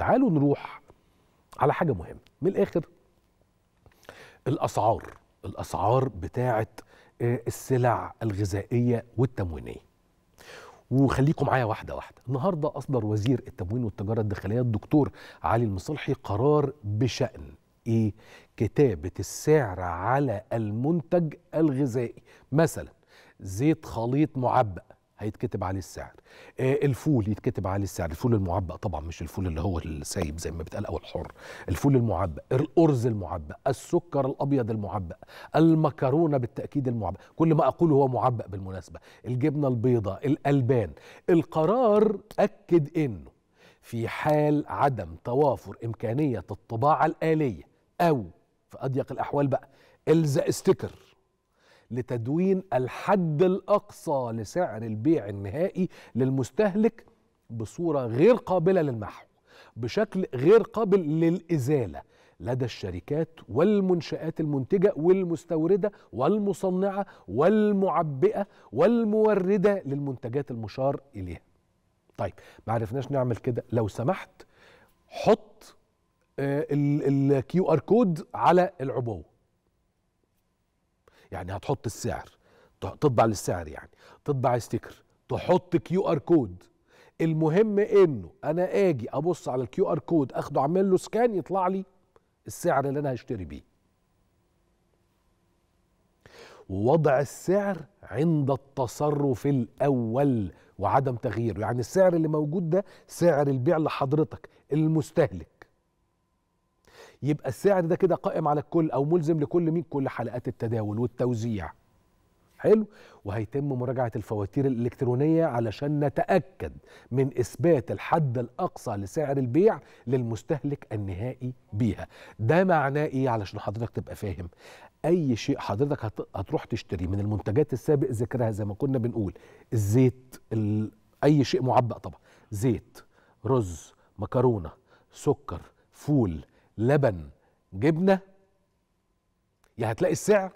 تعالوا نروح على حاجه مهمه من الاخر الاسعار الاسعار بتاعه آه، السلع الغذائيه والتموينيه وخليكم معايا واحده واحده النهارده اصدر وزير التموين والتجاره الداخليه الدكتور علي المصلحي قرار بشان ايه كتابه السعر على المنتج الغذائي مثلا زيت خليط معبأ هيتكتب عليه السعر آه، الفول يتكتب عليه السعر الفول المعبأ طبعا مش الفول اللي هو السايب زي ما بتقال او الحر الفول المعبأ الأرز المعبأ السكر الأبيض المعبأ المكرونة بالتأكيد المعبأ كل ما أقوله هو معبأ بالمناسبة الجبنة البيضاء الألبان القرار أكد أنه في حال عدم توافر إمكانية الطباعة الآلية أو في أضيق الأحوال بقى إلزق ستيكر لتدوين الحد الأقصى لسعر البيع النهائي للمستهلك بصورة غير قابلة للمحو بشكل غير قابل للإزالة لدى الشركات والمنشآت المنتجة والمستوردة والمصنعة والمعبئة والموردة للمنتجات المشار إليها طيب ما عرفناش نعمل كده لو سمحت حط آه، الكيو ار كود على العبوه يعني هتحط السعر تطبع للسعر يعني تطبع ستيكر تحط كيو ار كود المهم انه انا اجي ابص على الكيو ار كود اخده اعمل له سكان يطلع لي السعر اللي انا هشتري بيه ووضع السعر عند التصرف الاول وعدم تغييره يعني السعر اللي موجود ده سعر البيع لحضرتك المستهلك يبقى السعر ده كده قائم على الكل او ملزم لكل مين كل حلقات التداول والتوزيع حلو وهيتم مراجعه الفواتير الالكترونيه علشان نتاكد من اثبات الحد الاقصى لسعر البيع للمستهلك النهائي بيها ده معناه ايه علشان حضرتك تبقى فاهم اي شيء حضرتك هتروح تشتريه من المنتجات السابق ذكرها زي ما كنا بنقول الزيت ال... اي شيء معبأ طبعا زيت رز مكرونه سكر فول لبن جبنه يا هتلاقي السعر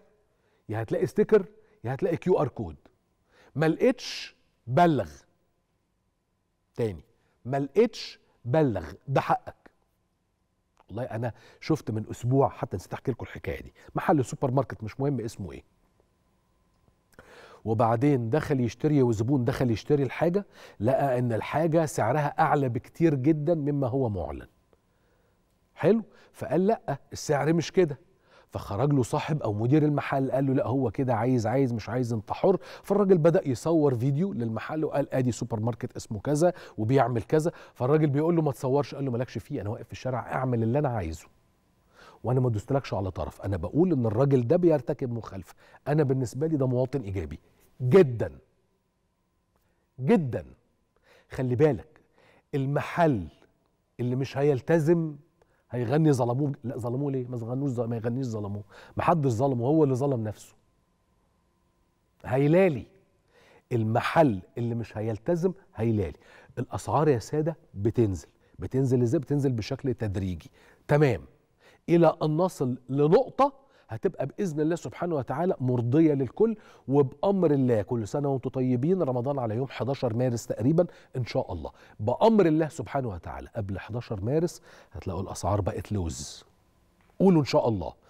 يا هتلاقي ستيكر يا هتلاقي كيو ار كود ما لقيتش بلغ تاني ما لقيتش بلغ ده حقك والله انا شفت من اسبوع حتى نسيت احكي لكم الحكايه دي محل سوبر ماركت مش مهم اسمه ايه وبعدين دخل يشتري وزبون دخل يشتري الحاجه لقى ان الحاجه سعرها اعلى بكتير جدا مما هو معلن حلو فقال لا السعر مش كده فخرج له صاحب او مدير المحل قال له لا هو كده عايز عايز مش عايز انت حر فالراجل بدا يصور فيديو للمحل وقال ادي سوبر ماركت اسمه كذا وبيعمل كذا فالراجل بيقول له ما تصورش قال له مالكش فيه انا واقف في الشارع اعمل اللي انا عايزه وانا ما دوستلكش على طرف انا بقول ان الراجل ده بيرتكب مخالفه انا بالنسبه لي ده مواطن ايجابي جدا جدا خلي بالك المحل اللي مش هيلتزم هيغني ظلموه لا ظلموه ليه ما غنوش ما يغنيش ظلموه ما حدش ظلمه هو اللي ظلم نفسه هيلالي المحل اللي مش هيلتزم هيلالي الاسعار يا ساده بتنزل بتنزل ازاي بتنزل بشكل تدريجي تمام الى ان نصل لنقطه هتبقى باذن الله سبحانه وتعالى مرضيه للكل وبامر الله كل سنه وانتم طيبين رمضان على يوم 11 مارس تقريبا ان شاء الله بامر الله سبحانه وتعالى قبل 11 مارس هتلاقوا الاسعار بقت لوز قولوا ان شاء الله